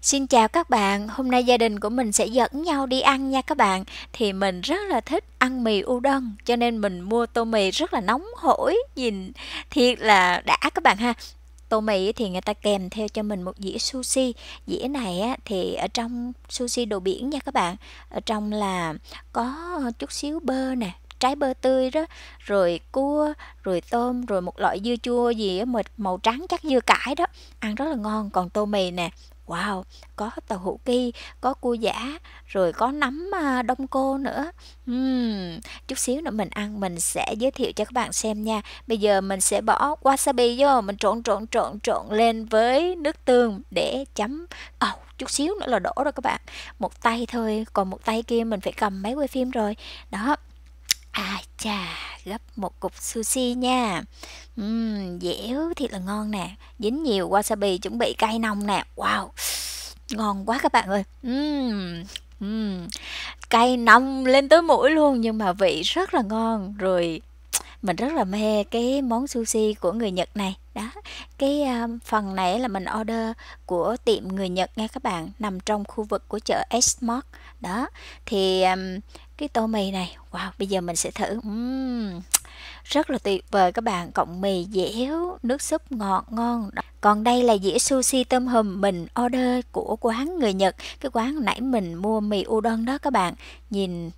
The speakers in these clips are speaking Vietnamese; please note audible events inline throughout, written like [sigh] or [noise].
Xin chào các bạn, hôm nay gia đình của mình sẽ dẫn nhau đi ăn nha các bạn Thì mình rất là thích ăn mì udon Cho nên mình mua tô mì rất là nóng hổi Nhìn thiệt là đã các bạn ha tô mì thì người ta kèm theo cho mình một dĩa sushi dĩa này á, thì ở trong sushi đồ biển nha các bạn ở trong là có chút xíu bơ nè trái bơ tươi đó rồi cua rồi tôm rồi một loại dưa chua gì á màu trắng chắc dưa cải đó ăn rất là ngon còn tô mì nè Wow, có tàu hũ kỳ có cua giả, rồi có nấm à, đông cô nữa. Uhm, chút xíu nữa mình ăn mình sẽ giới thiệu cho các bạn xem nha. Bây giờ mình sẽ bỏ wasabi vô, mình trộn trộn trộn trộn lên với nước tương để chấm. Ồ, oh, chút xíu nữa là đổ rồi các bạn. Một tay thôi, còn một tay kia mình phải cầm máy quay phim rồi. Đó. À chà, gấp một cục sushi nha uhm, Dẻo thì là ngon nè Dính nhiều wasabi chuẩn bị cay nồng nè Wow, ngon quá các bạn ơi uhm, uhm. Cay nồng lên tới mũi luôn Nhưng mà vị rất là ngon Rồi mình rất là mê cái món sushi của người Nhật này đó cái um, phần này là mình order của tiệm người Nhật nha các bạn nằm trong khu vực của chợ Exmoor đó thì um, cái tô mì này wow bây giờ mình sẽ thử uhm, rất là tuyệt vời các bạn cộng mì dẻo nước súp ngọt ngon còn đây là dĩa sushi tôm hùm mình order của quán người Nhật cái quán nãy mình mua mì udon đó các bạn nhìn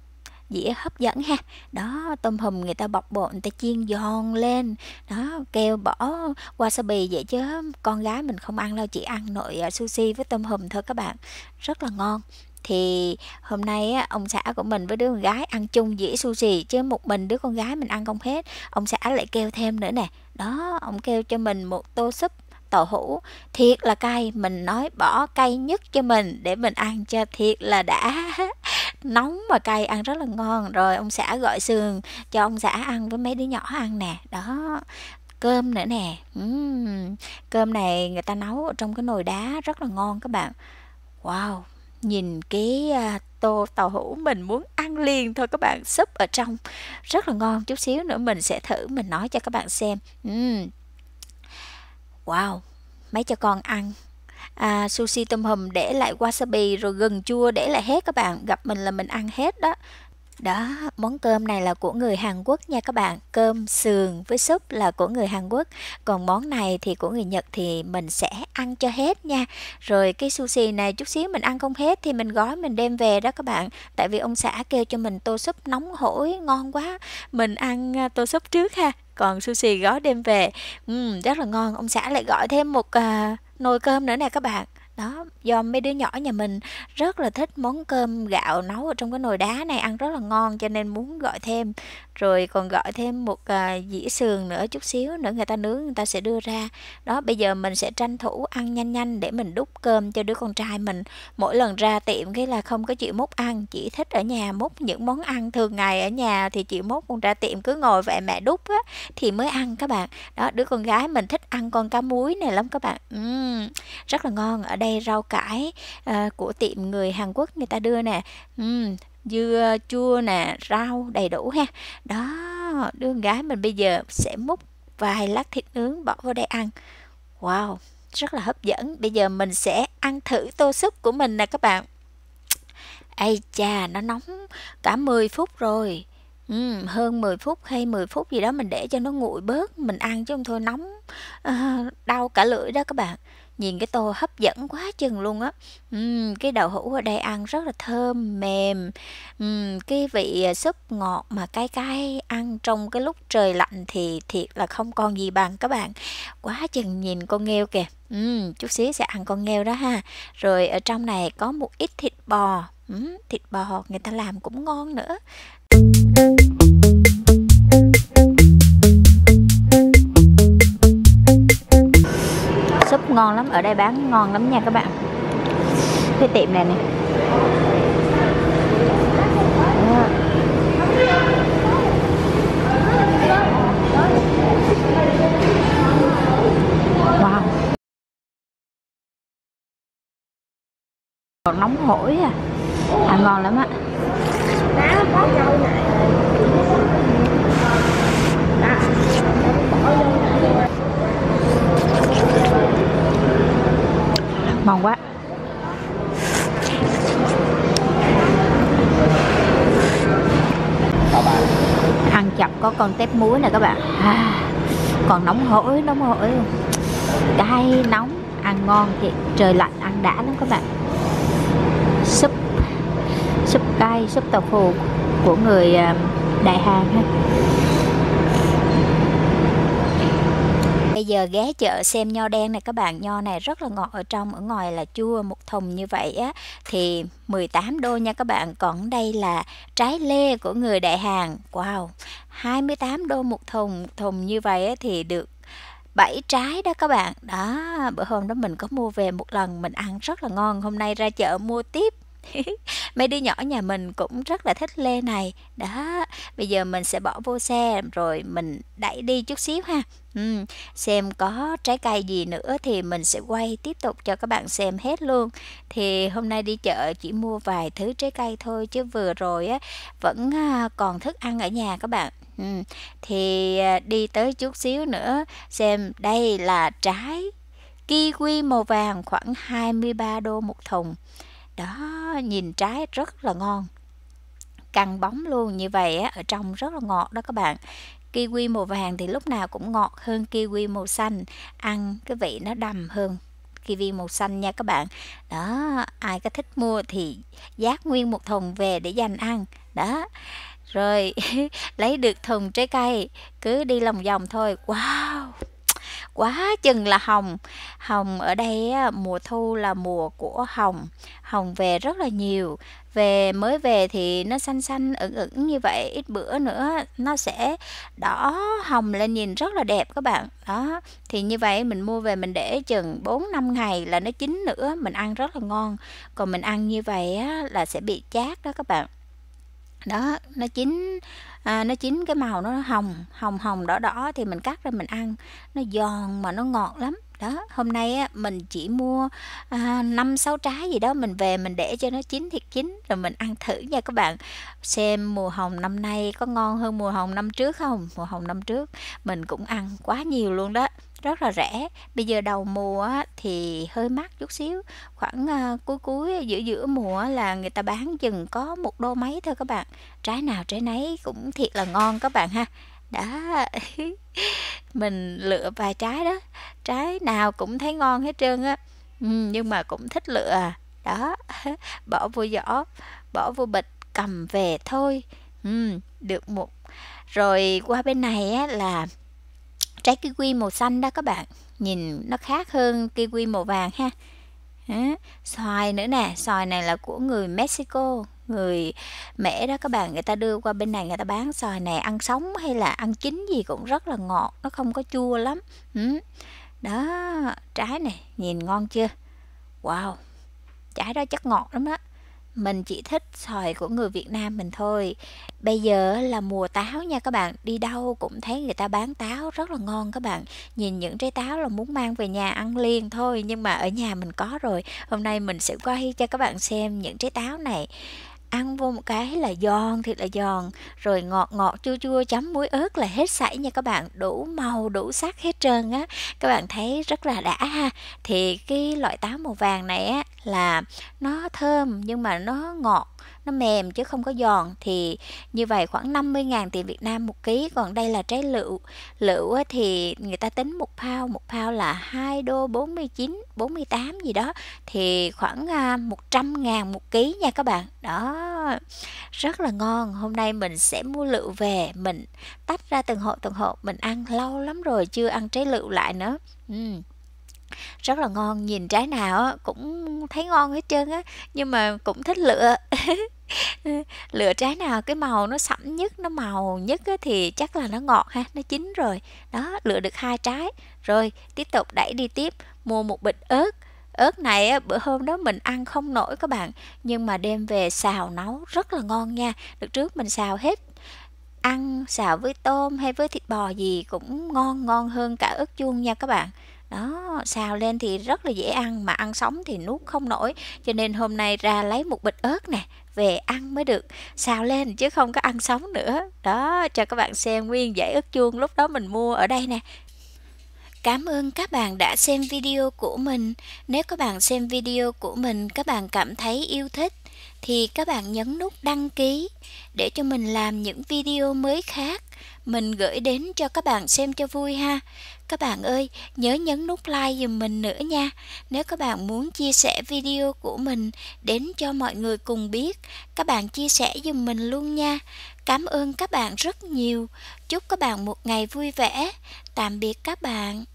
dĩa hấp dẫn ha đó tôm hùm người ta bọc bột người ta chiên giòn lên đó kêu bỏ wasabi vậy chứ con gái mình không ăn đâu chỉ ăn nội à, sushi với tôm hùm thôi các bạn rất là ngon thì hôm nay á, ông xã của mình với đứa con gái ăn chung dĩa sushi chứ một mình đứa con gái mình ăn không hết ông xã lại kêu thêm nữa nè đó ông kêu cho mình một tô súp tàu hũ thiệt là cay mình nói bỏ cay nhất cho mình để mình ăn cho thiệt là đã [laughs] nóng mà cay ăn rất là ngon rồi ông xã gọi sườn cho ông xã ăn với mấy đứa nhỏ ăn nè đó cơm nữa nè uhm, cơm này người ta nấu ở trong cái nồi đá rất là ngon các bạn wow nhìn cái à, tô tàu hũ mình muốn ăn liền thôi các bạn súp ở trong rất là ngon chút xíu nữa mình sẽ thử mình nói cho các bạn xem wow mấy cho con ăn à, sushi tôm hùm để lại wasabi rồi gừng chua để lại hết các bạn gặp mình là mình ăn hết đó đó, món cơm này là của người Hàn Quốc nha các bạn. Cơm sườn với súp là của người Hàn Quốc. Còn món này thì của người Nhật thì mình sẽ ăn cho hết nha. Rồi cái sushi này chút xíu mình ăn không hết thì mình gói mình đem về đó các bạn. Tại vì ông xã kêu cho mình tô súp nóng hổi ngon quá. Mình ăn à, tô súp trước ha. Còn sushi gói đem về. Ừ, rất là ngon. Ông xã lại gọi thêm một uh, nồi cơm nữa nè các bạn đó do mấy đứa nhỏ nhà mình rất là thích món cơm gạo nấu ở trong cái nồi đá này ăn rất là ngon cho nên muốn gọi thêm rồi còn gọi thêm một à, dĩa sườn nữa chút xíu nữa người ta nướng người ta sẽ đưa ra đó bây giờ mình sẽ tranh thủ ăn nhanh nhanh để mình đút cơm cho đứa con trai mình mỗi lần ra tiệm cái là không có chịu mốt ăn chỉ thích ở nhà mốt những món ăn thường ngày ở nhà thì chịu mốt con ra tiệm cứ ngồi vậy mẹ đút á thì mới ăn các bạn đó đứa con gái mình thích ăn con cá muối này lắm các bạn uhm, rất là ngon ở đây đây rau cải à, của tiệm người Hàn Quốc người ta đưa nè uhm, dưa chua nè rau đầy đủ ha đó đứa gái mình bây giờ sẽ múc vài lát thịt nướng bỏ vào đây ăn wow rất là hấp dẫn bây giờ mình sẽ ăn thử tô súp của mình nè các bạn Ây chà, nó nóng cả 10 phút rồi ừ, Hơn 10 phút hay 10 phút gì đó mình để cho nó nguội bớt Mình ăn chứ không thôi nóng à, Đau cả lưỡi đó các bạn nhìn cái tô hấp dẫn quá chừng luôn á uhm, cái đậu hũ ở đây ăn rất là thơm mềm uhm, cái vị à, súp ngọt mà cay cay ăn trong cái lúc trời lạnh thì thiệt là không còn gì bằng các bạn quá chừng nhìn con nghêu kìa uhm, chút xíu sẽ ăn con nghêu đó ha rồi ở trong này có một ít thịt bò uhm, thịt bò người ta làm cũng ngon nữa súp ngon lắm ở đây bán ngon lắm nha các bạn cái tiệm này nè wow còn nóng hổi à, à ngon lắm á ngon quá ăn chập có con tép muối nè các bạn à, còn nóng hổi nóng hổi cay nóng ăn ngon thì trời lạnh ăn đã lắm các bạn súp súp cay súp tàu phù của người à, đại hàn ha giờ ghé chợ xem nho đen này các bạn, nho này rất là ngọt ở trong, ở ngoài là chua, một thùng như vậy á thì 18 đô nha các bạn. Còn đây là trái lê của người đại hàng. Wow, 28 đô một thùng, một thùng như vậy á, thì được 7 trái đó các bạn đó bữa hôm đó mình có mua về một lần mình ăn rất là ngon hôm nay ra chợ mua tiếp mấy đứa nhỏ nhà mình cũng rất là thích lê này đó bây giờ mình sẽ bỏ vô xe rồi mình đẩy đi chút xíu ha ừ. xem có trái cây gì nữa thì mình sẽ quay tiếp tục cho các bạn xem hết luôn thì hôm nay đi chợ chỉ mua vài thứ trái cây thôi chứ vừa rồi á vẫn à, còn thức ăn ở nhà các bạn ừ. thì à, đi tới chút xíu nữa xem đây là trái kiwi màu vàng khoảng 23 đô một thùng đó nhìn trái rất là ngon căng bóng luôn như vậy á, ở trong rất là ngọt đó các bạn kiwi màu vàng thì lúc nào cũng ngọt hơn kiwi màu xanh ăn cái vị nó đầm hơn kiwi màu xanh nha các bạn đó ai có thích mua thì giác nguyên một thùng về để dành ăn đó rồi [laughs] lấy được thùng trái cây cứ đi lòng vòng thôi wow quá chừng là hồng hồng ở đây mùa thu là mùa của hồng hồng về rất là nhiều về mới về thì nó xanh xanh ửng ửng như vậy ít bữa nữa nó sẽ đỏ hồng lên nhìn rất là đẹp các bạn đó thì như vậy mình mua về mình để chừng 4 năm ngày là nó chín nữa mình ăn rất là ngon còn mình ăn như vậy là sẽ bị chát đó các bạn đó nó chín à, nó chín cái màu nó hồng hồng hồng đỏ đỏ thì mình cắt ra mình ăn nó giòn mà nó ngọt lắm đó hôm nay á, mình chỉ mua à, năm à, sáu trái gì đó mình về mình để cho nó chín thiệt chín rồi mình ăn thử nha các bạn xem mùa hồng năm nay có ngon hơn mùa hồng năm trước không mùa hồng năm trước mình cũng ăn quá nhiều luôn đó rất là rẻ bây giờ đầu mùa thì hơi mắc chút xíu khoảng ờ, cuối cuối giữa giữa mùa là người ta bán chừng có một đô mấy thôi các bạn trái nào trái nấy cũng thiệt là ngon các bạn ha đó [laughs] mình lựa vài trái đó trái nào cũng thấy ngon hết trơn á ừ, nhưng mà cũng thích lựa à. đó [laughs] bỏ vô giỏ bỏ vô bịch cầm về thôi ừ, được một rồi qua bên này á, là trái kiwi màu xanh đó các bạn nhìn nó khác hơn kiwi màu vàng ha xoài nữa nè xoài này là của người Mexico người mẻ đó các bạn người ta đưa qua bên này người ta bán xoài này ăn sống hay là ăn chín gì cũng rất là ngọt nó không có chua lắm ừ. đó trái này nhìn ngon chưa wow trái đó chắc ngọt lắm đó mình chỉ thích xoài của người Việt Nam mình thôi bây giờ là mùa táo nha các bạn đi đâu cũng thấy người ta bán táo rất là ngon các bạn nhìn những trái táo là muốn mang về nhà ăn liền thôi nhưng mà ở nhà mình có rồi hôm nay mình sẽ quay cho các bạn xem những trái táo này ăn vô một cái là giòn thì là giòn rồi ngọt ngọt chua chua chấm muối ớt là hết sảy nha các bạn đủ màu đủ sắc hết trơn á các bạn thấy rất là đã ha thì cái loại táo màu vàng này á là nó thơm nhưng mà nó ngọt nó mềm chứ không có giòn thì như vậy khoảng 50.000 tiền Việt Nam một ký còn đây là trái lựu lựu thì người ta tính một pound một pound là 2 đô 49 48 gì đó thì khoảng 100.000 à, một ký nha các bạn đó rất là ngon hôm nay mình sẽ mua lựu về mình tách ra từng hộ từng hộ mình ăn lâu lắm rồi chưa ăn trái lựu lại nữa uhm rất là ngon nhìn trái nào cũng thấy ngon hết trơn á nhưng mà cũng thích lựa [laughs] lựa trái nào cái màu nó sẫm nhất nó màu nhất thì chắc là nó ngọt ha nó chín rồi đó lựa được hai trái rồi tiếp tục đẩy đi tiếp mua một bịch ớt ớt này bữa hôm đó mình ăn không nổi các bạn nhưng mà đem về xào nấu rất là ngon nha được trước mình xào hết ăn xào với tôm hay với thịt bò gì cũng ngon ngon hơn cả ớt chuông nha các bạn đó xào lên thì rất là dễ ăn mà ăn sống thì nuốt không nổi cho nên hôm nay ra lấy một bịch ớt nè về ăn mới được xào lên chứ không có ăn sống nữa đó cho các bạn xem nguyên dãy ớt chuông lúc đó mình mua ở đây nè Cảm ơn các bạn đã xem video của mình. Nếu các bạn xem video của mình, các bạn cảm thấy yêu thích thì các bạn nhấn nút đăng ký để cho mình làm những video mới khác mình gửi đến cho các bạn xem cho vui ha. Các bạn ơi, nhớ nhấn nút like giùm mình nữa nha. Nếu các bạn muốn chia sẻ video của mình đến cho mọi người cùng biết, các bạn chia sẻ giùm mình luôn nha. Cảm ơn các bạn rất nhiều. Chúc các bạn một ngày vui vẻ. Tạm biệt các bạn.